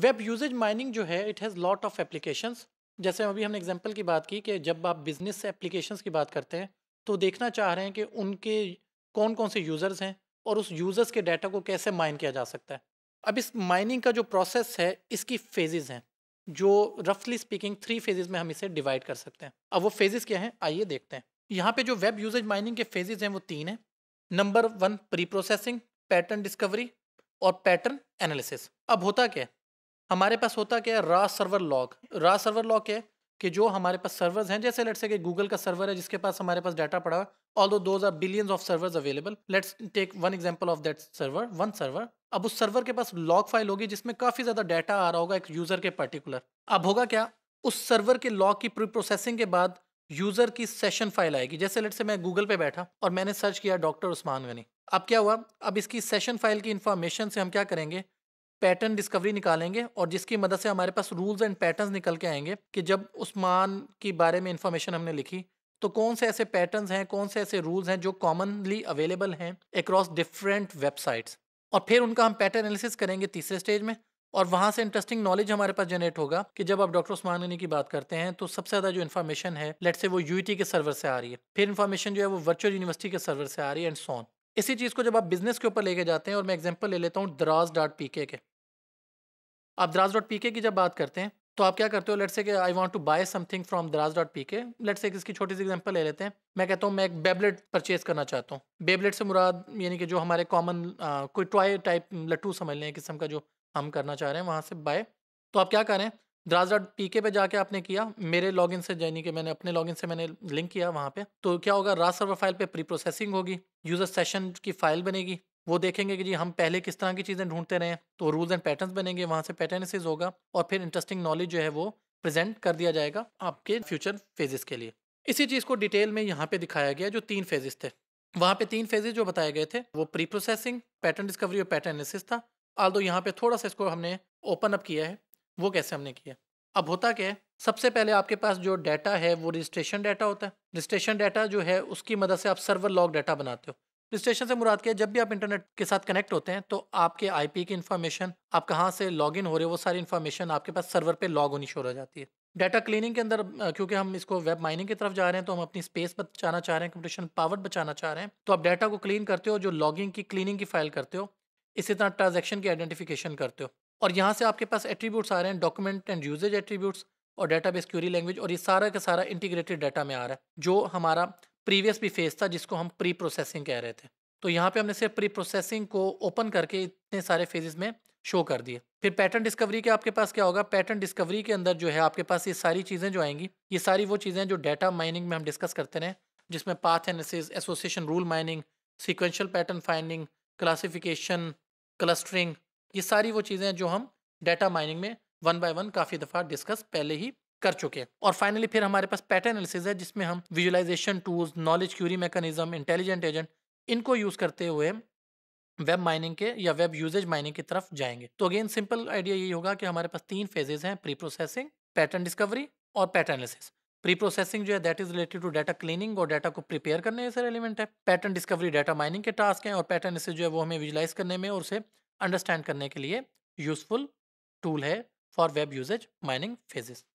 web usage mining जो है it has lot of applications जैसे अभी हमने एग्जांपल की बात की कि जब आप बिजनेस एप्लीकेशंस की बात करते हैं तो देखना चाह रहे हैं कि उनके कौन कौन से यूज़र्स हैं और उस यूज़र्स के डाटा को कैसे माइन किया जा सकता है अब इस माइनिंग का जो प्रोसेस है इसकी फेजेज़ हैं जो रफली स्पीकिंग थ्री फेजेज़ में हम इसे डिवाइड कर सकते हैं अब वो फेजेज़ क्या हैं आइए देखते हैं यहाँ पे जो वेब यूजेज माइनिंग के फेजेज़ हैं वो तीन हैं number one pre processing pattern discovery और पैटर्न एनालिसिस अब होता क्या है हमारे पास होता क्या है raw server log raw server log है कि जो हमारे पास सर्वर्स हैं जैसे लेट्स से गूगल का सर्वर है जिसके पास हमारे पास डाटा पड़ा ऑल दो those are billions of servers available let's take one example of that server one server अब उस सर्वर के पास लॉक फाइल होगी जिसमें काफ़ी ज़्यादा डाटा आ रहा होगा एक यूज़र के पर्टिकुलर अब होगा क्या उस सर्वर के लॉक की प्री प्रोसेसिंग के बाद यूज़र की सेशन फाइल आएगी जैसे लेट से मैं गूगल पे बैठा और मैंने सर्च किया डॉक्टर उस्मान गनी अब क्या हुआ अब इसकी सेशन फाइल की इन्फॉर्मेशन से हम क्या करेंगे पैटर्न डिस्कवरी निकालेंगे और जिसकी मदद से हमारे पास रूल्स एंड पैटर्न निकल के आएंगे कि जब उस्मान के बारे में इंफॉर्मेशन हमने लिखी तो कौन से ऐसे पैटर्न्स हैं कौन से ऐसे रूल्स हैं जो कॉमनली अवेलेबल हैं अक्रॉस डिफरेंट वेबसाइट्स और फिर उनका हम पैटर्न एनालिसिस करेंगे तीसरे स्टेज में और वहाँ से इंटरेस्टिंग नॉलेज हमारे पास जनरेट होगा कि जब आप डॉक्टर उस्मान गनी की बात करते हैं तो सबसे ज़्यादा जो इन्फॉर्मेशन है लेट से वो यू e के सर्वर से आ रही है फिर इन्फॉर्मेशन जो है वो वर्चुअल यूनिवर्सिटी के सर्वर से आ रही है एंड सोन इसी चीज़ को जब आप बिजनेस के ऊपर लेके जाते हैं और मैं एग्जाम्पल ले लेता हूँ दराज डॉट पी के आप द्रास डॉट पी के की जब बात करते हैं तो आप क्या करते हो लेट्स से कि I want to buy something from Daraz dot P K let say इसकी छोटी सी एग्जांपल ले लेते हैं मैं कहता हूँ मैं एक बेबलेट परचेज करना चाहता हूँ बेबलेट से मुराद यानी कि जो हमारे कॉमन कोई टॉय टाइप लट्टू समझ लें किस्म का जो हम करना चाह रहे हैं वहाँ से बाय तो आप क्या करें दराज डॉट पी के पे जाके आपने किया मेरे लॉगिन से यानी कि मैंने अपने लॉगिन से मैंने लिंक किया वहाँ पे तो क्या होगा रास सर्वर फाइल पे प्री प्रोसेसिंग होगी यूज़र सेशन की फाइल बनेगी वो देखेंगे कि जी हम पहले किस तरह की चीज़ें ढूंढते रहे तो रूल्स एंड पैटर्न बनेंगे वहाँ से पैटर्नसिस होगा और फिर इंटरेस्टिंग नॉलेज जो है वो प्रेजेंट कर दिया जाएगा आपके फ्यूचर फेजेस के लिए इसी चीज़ को डिटेल में यहाँ पे दिखाया गया जो तीन फेजेस थे वहाँ पे तीन फेजेस जो बताए गए थे वो प्री प्रोसेसिंग पैटर्न डिस्कवरी और पैटर्न एनालिसिस था आल दो यहाँ पे थोड़ा सा इसको हमने ओपन अप किया है वो कैसे हमने किया अब होता क्या है सबसे पहले आपके पास जो डाटा है वो रजिस्ट्रेशन डाटा होता है रजिस्ट्रेशन डाटा जो है उसकी मदद से आप सर्वर लॉग डाटा बनाते हो स्टेशन से मुराद किया जब भी आप इंटरनेट के साथ कनेक्ट होते हैं तो आपके आईपी की इन्फॉर्मेशन आप कहाँ से लॉग इन हो रहे हो वो सारी इन्फॉर्मेशन आपके पास सर्वर पे लॉग होनी शुरू हो जाती है डाटा क्लीनिंग के अंदर क्योंकि हम इसको वेब माइनिंग की तरफ जा रहे हैं तो हम अपनी स्पेस बचाना चाह रहे हैं कंप्यूटेशन पावर बचाना चाह रहे हैं तो आप डाटा को क्लीन करते हो जो लॉगिंग की क्लीनिंग की फाइल करते हो इसी तरह ट्रांजेक्शन की आइडेंटिफिकेशन करते हो और यहाँ से आपके पास एट्रीब्यूट्स आ रहे हैं डॉक्यूमेंट एंड यूजेज एट्रीब्यूट्स और डाटा बेस क्यूरी लैंग्वेज और ये सारा का सारा इंटीग्रेटेड डाटा में आ रहा है जो हमारा प्रीवियस भी फेज था जिसको हम प्री प्रोसेसिंग कह रहे थे तो यहाँ पे हमने सिर्फ प्री प्रोसेसिंग को ओपन करके इतने सारे फेजेस में शो कर दिए फिर पैटर्न डिस्कवरी के आपके पास क्या होगा पैटर्न डिस्कवरी के अंदर जो है आपके पास ये सारी चीज़ें जो आएंगी ये सारी वो चीज़ें जो डाटा माइनिंग में हम डिस्कस करते रहे जिसमें path analysis association rule mining sequential pattern finding classification clustering ये सारी वो चीज़ें जो हम डाटा माइनिंग में वन बाय वन काफ़ी दफ़ा डिस्कस पहले ही कर चुके हैं और फाइनली फिर हमारे पास पैटर्न एनालिसिस है जिसमें हम visualization tools knowledge query mechanism intelligent agent इनको यूज करते हुए वेब माइनिंग के या वेब यूजेज माइनिंग की तरफ जाएंगे तो अगेन सिंपल आइडिया यही होगा कि हमारे पास तीन फेजेज हैं प्री प्रोसेसिंग पैटर्न डिस्कवरी और पैटर्न एनालिसिस प्री प्रोसेसिंग जो है that is related to data cleaning और डाटा को प्रिपेयर करने से रेलिवेंट है पैटर्न डिस्कवरी डाटा माइनिंग के टास्क हैं और पैटर्न एनालिसिस जो है वो हमें विजुलाइज करने में और उसे अंडरस्टैंड करने के लिए यूजफुल टूल है for web usage mining phases